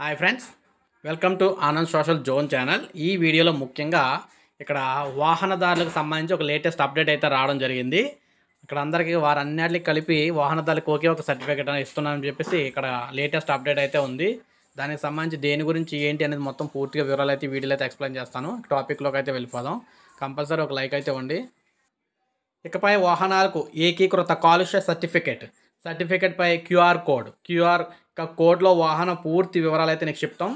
hi friends welcome to Anand social zone channel ఈ వీడియోలో ముఖ్యంగా ఇక్కడ వాహనదారులకు సంబంధించి ఒక లేటెస్ట్ అప్డేట్ అయితే రావడం జరిగింది ఇక్కడ అందరికీ వారన్నిటికి కలిపి వాహనదారులకు ఒకే ఒక సర్టిఫికేట్ ఇస్తున్నామని చెప్పేసి ఇక్కడ లేటెస్ట్ అప్డేట్ అయితే ఉంది దానికి సంబంధించి దేని గురించి ఏంటి అనేది మొత్తం పూర్తిగా వివరాలు అయితే వీడియోలో అయితే ఎక్స్ప్లెయిన్ చేస్తాను టాపిక్లోకి అయితే వెళ్ళిపోదాం కంపల్సరీ ఒక లైక్ అయితే ఉండి ఇకపై వాహనాలకు ఏకీకృత కాలుష్య సర్టిఫికేట్ పై క్యూఆర్ కోడ్ క్యూఆర్ కోడ్లో వాహన పూర్తి వివరాలు అయితే నీకు చెప్తాం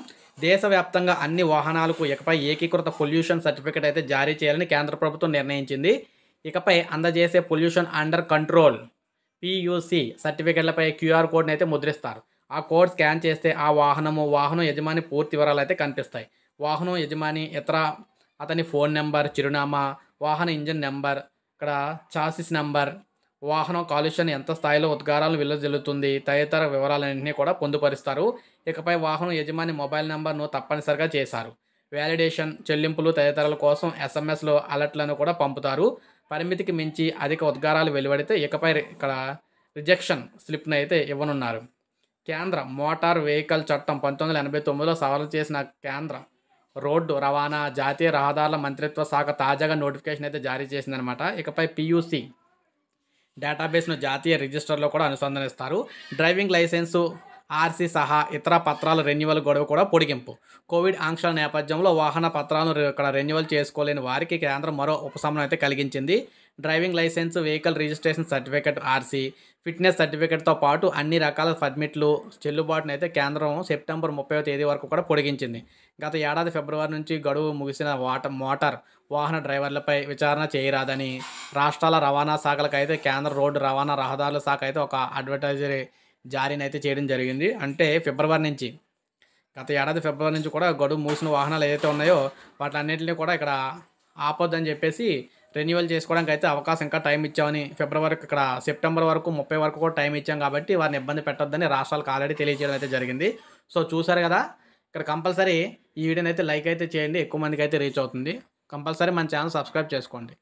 దేశవ్యాప్తంగా అన్ని వాహనాలకు ఇకపై ఏకీకృత పొల్యూషన్ సర్టిఫికెట్ అయితే జారీ చేయాలని కేంద్ర ప్రభుత్వం నిర్ణయించింది ఇకపై అందజేసే పొల్యూషన్ అండర్ కంట్రోల్ పియూసి సర్టిఫికెట్లపై క్యూఆర్ కోడ్ని అయితే ముద్రిస్తారు ఆ కోడ్ స్కాన్ చేస్తే ఆ వాహనము వాహనం యజమాని పూర్తి వివరాలు అయితే కనిపిస్తాయి వాహనం యజమాని ఇతర అతని ఫోన్ నెంబర్ చిరునామా వాహన ఇంజిన్ నెంబర్ ఇక్కడ చాసిస్ నెంబర్ వాహనం కాలుష్యాన్ని ఎంత స్థాయిలో ఉద్గారాలు విలువజల్లుతుంది తదితర వివరాలన్నింటినీ కూడా పొందుపరుస్తారు ఇకపై వాహనం యజమాని మొబైల్ నెంబర్ను తప్పనిసరిగా చేశారు వ్యాలిడేషన్ చెల్లింపులు తదితరాల కోసం ఎస్ఎంఎస్లో అలర్ట్లను కూడా పంపుతారు పరిమితికి మించి అధిక ఉద్గారాలు వెలువడితే ఇకపై ఇక్కడ రిజెక్షన్ స్లిప్ను అయితే ఇవ్వనున్నారు కేంద్ర మోటార్ వెహికల్ చట్టం పంతొమ్మిది వందల ఎనభై తొమ్మిదిలో సవరణ చేసిన కేంద్ర రోడ్డు రవాణా జాతీయ రహదారుల మంత్రిత్వ శాఖ తాజాగా నోటిఫికేషన్ అయితే జారీ చేసిందనమాట ఇకపై పియూసీ డేటాబేస్ను జాతీయ రిజిస్టర్లో కూడా అనుసంధానిస్తారు డ్రైవింగ్ లైసెన్సు ఆర్సీ సహా ఇతర పత్రాల రెన్యువల్ గొడవ కూడా పొడిగింపు కోవిడ్ ఆంక్షల నేపథ్యంలో వాహన పత్రాలను ఇక్కడ రెన్యువల్ చేసుకోలేని వారికి కేంద్రం మరో ఉపశమనం అయితే కలిగించింది driving licence vehicle registration certificate RC fitness సర్టిఫికేట్తో పాటు అన్ని రకాల సబ్మిట్లు చెల్లుబాటును అయితే కేంద్రం సెప్టెంబర్ ముప్పై తేదీ వరకు కూడా పొడిగించింది గత ఏడాది ఫిబ్రవరి నుంచి గడువు ముగిసిన వాట మోటార్ వాహన డ్రైవర్లపై విచారణ చేయరాదని రాష్ట్రాల రవాణా శాఖలకు అయితే కేంద్ర రోడ్డు రవాణా రహదారుల శాఖ అయితే ఒక అడ్వర్టైజరీ జారీనైతే చేయడం జరిగింది అంటే ఫిబ్రవరి నుంచి గత ఏడాది ఫిబ్రవరి నుంచి కూడా గడువు మూసిన వాహనాలు ఏదైతే ఉన్నాయో వాటి కూడా ఇక్కడ ఆపొద్దని చెప్పేసి రెన్యువల్ చేసుకోవడానికి అయితే అవకాశం ఇంకా టైం ఇచ్చామని ఫిబ్రవరి ఇక్కడ సెప్టెంబర్ వరకు ముప్పై వరకు కూడా టైం ఇచ్చాం కాబట్టి వారిని ఇబ్బంది పెట్టొద్దని రాష్ట్రాలకు ఆల్రెడీ తెలియజేయడం అయితే జరిగింది సో చూసారు కదా ఇక్కడ కంపల్సరీ ఈ వీడియోని అయితే లైక్ అయితే చేయండి ఎక్కువ మందికి అయితే రీచ్ అవుతుంది కంపల్సరీ మన ఛానల్ సబ్స్క్రైబ్ చేసుకోండి